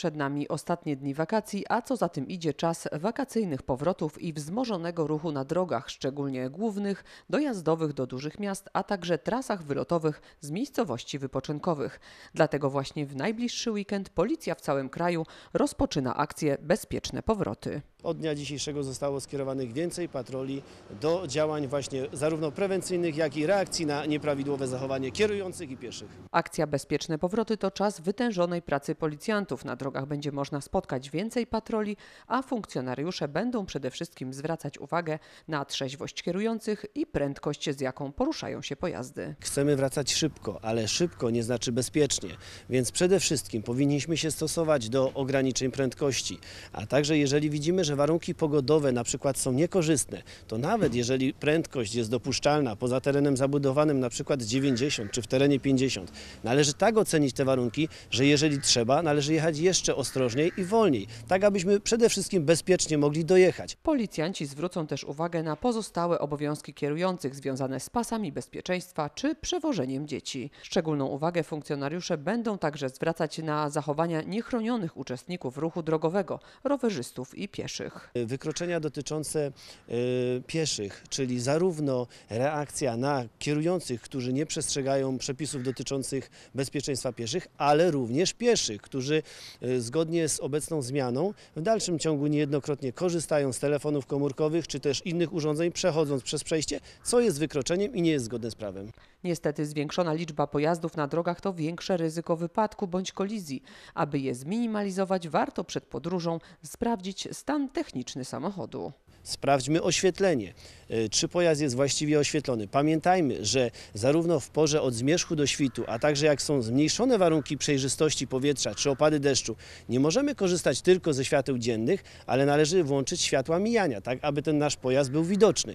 Przed nami ostatnie dni wakacji, a co za tym idzie czas wakacyjnych powrotów i wzmożonego ruchu na drogach, szczególnie głównych, dojazdowych do dużych miast, a także trasach wylotowych z miejscowości wypoczynkowych. Dlatego właśnie w najbliższy weekend policja w całym kraju rozpoczyna akcję Bezpieczne Powroty. Od dnia dzisiejszego zostało skierowanych więcej patroli do działań właśnie zarówno prewencyjnych, jak i reakcji na nieprawidłowe zachowanie kierujących i pieszych. Akcja Bezpieczne Powroty to czas wytężonej pracy policjantów. Na drogach będzie można spotkać więcej patroli, a funkcjonariusze będą przede wszystkim zwracać uwagę na trzeźwość kierujących i prędkość, z jaką poruszają się pojazdy. Chcemy wracać szybko, ale szybko nie znaczy bezpiecznie, więc przede wszystkim powinniśmy się stosować do ograniczeń prędkości, a także jeżeli widzimy, że że warunki pogodowe na przykład są niekorzystne, to nawet jeżeli prędkość jest dopuszczalna poza terenem zabudowanym na przykład 90 czy w terenie 50, należy tak ocenić te warunki, że jeżeli trzeba, należy jechać jeszcze ostrożniej i wolniej, tak abyśmy przede wszystkim bezpiecznie mogli dojechać. Policjanci zwrócą też uwagę na pozostałe obowiązki kierujących związane z pasami bezpieczeństwa czy przewożeniem dzieci. Szczególną uwagę funkcjonariusze będą także zwracać na zachowania niechronionych uczestników ruchu drogowego, rowerzystów i pieszych pieszych. Wykroczenia dotyczące y, pieszych, czyli zarówno reakcja na kierujących, którzy nie przestrzegają przepisów dotyczących bezpieczeństwa pieszych, ale również pieszych, którzy y, zgodnie z obecną zmianą w dalszym ciągu niejednokrotnie korzystają z telefonów komórkowych czy też innych urządzeń, przechodząc przez przejście, co jest wykroczeniem i nie jest zgodne z prawem. Niestety zwiększona liczba pojazdów na drogach to większe ryzyko wypadku bądź kolizji. Aby je zminimalizować, warto przed podróżą sprawdzić stan techniczny samochodu. Sprawdźmy oświetlenie. E, czy pojazd jest właściwie oświetlony? Pamiętajmy, że zarówno w porze od zmierzchu do świtu, a także jak są zmniejszone warunki przejrzystości powietrza czy opady deszczu, nie możemy korzystać tylko ze świateł dziennych, ale należy włączyć światła mijania, tak aby ten nasz pojazd był widoczny.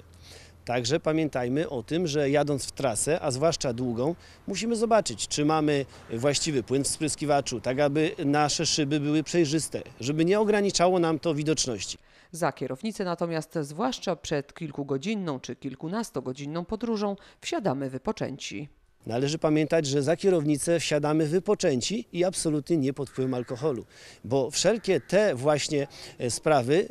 Także pamiętajmy o tym, że jadąc w trasę, a zwłaszcza długą, musimy zobaczyć, czy mamy właściwy płyn w spryskiwaczu, tak aby nasze szyby były przejrzyste, żeby nie ograniczało nam to widoczności. Za kierownicę natomiast, zwłaszcza przed kilkugodzinną czy kilkunastogodzinną podróżą, wsiadamy wypoczęci. Należy pamiętać, że za kierownicę wsiadamy wypoczęci i absolutnie nie pod wpływem alkoholu, bo wszelkie te właśnie e, sprawy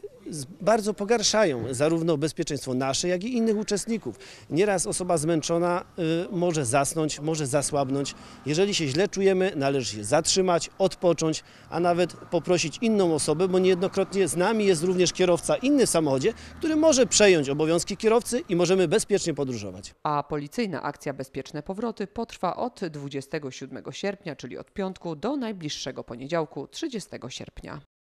bardzo pogarszają zarówno bezpieczeństwo nasze, jak i innych uczestników. Nieraz osoba zmęczona y, może zasnąć, może zasłabnąć. Jeżeli się źle czujemy, należy się zatrzymać, odpocząć, a nawet poprosić inną osobę, bo niejednokrotnie z nami jest również kierowca inny w samochodzie, który może przejąć obowiązki kierowcy i możemy bezpiecznie podróżować. A policyjna akcja Bezpieczne Powroty potrwa od 27 sierpnia, czyli od piątku do najbliższego poniedziałku, 30 sierpnia.